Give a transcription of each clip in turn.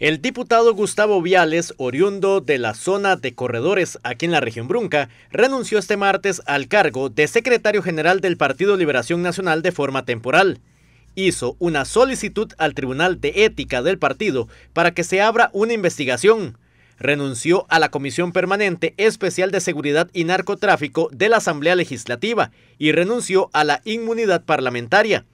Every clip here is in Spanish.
El diputado Gustavo Viales, oriundo de la zona de corredores aquí en la región Brunca, renunció este martes al cargo de secretario general del Partido Liberación Nacional de forma temporal. Hizo una solicitud al Tribunal de Ética del partido para que se abra una investigación. Renunció a la Comisión Permanente Especial de Seguridad y Narcotráfico de la Asamblea Legislativa y renunció a la inmunidad parlamentaria.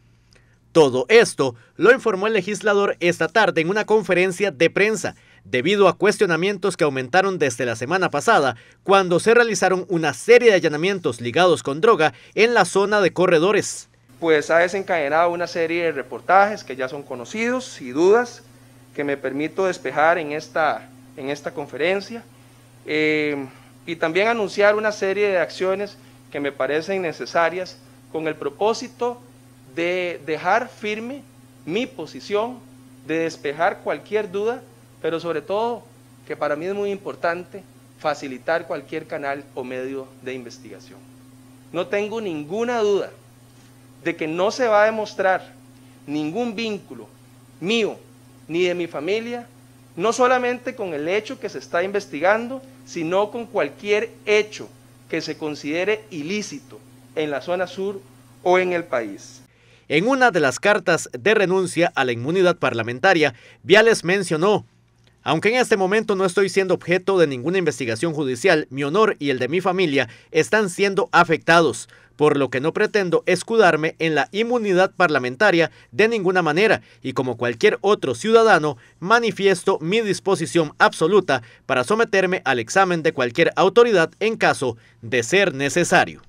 Todo esto lo informó el legislador esta tarde en una conferencia de prensa, debido a cuestionamientos que aumentaron desde la semana pasada, cuando se realizaron una serie de allanamientos ligados con droga en la zona de corredores. Pues ha desencadenado una serie de reportajes que ya son conocidos y dudas que me permito despejar en esta, en esta conferencia eh, y también anunciar una serie de acciones que me parecen necesarias con el propósito de de dejar firme mi posición, de despejar cualquier duda, pero sobre todo, que para mí es muy importante, facilitar cualquier canal o medio de investigación. No tengo ninguna duda de que no se va a demostrar ningún vínculo mío ni de mi familia, no solamente con el hecho que se está investigando, sino con cualquier hecho que se considere ilícito en la zona sur o en el país. En una de las cartas de renuncia a la inmunidad parlamentaria, Viales mencionó, aunque en este momento no estoy siendo objeto de ninguna investigación judicial, mi honor y el de mi familia están siendo afectados, por lo que no pretendo escudarme en la inmunidad parlamentaria de ninguna manera y como cualquier otro ciudadano manifiesto mi disposición absoluta para someterme al examen de cualquier autoridad en caso de ser necesario.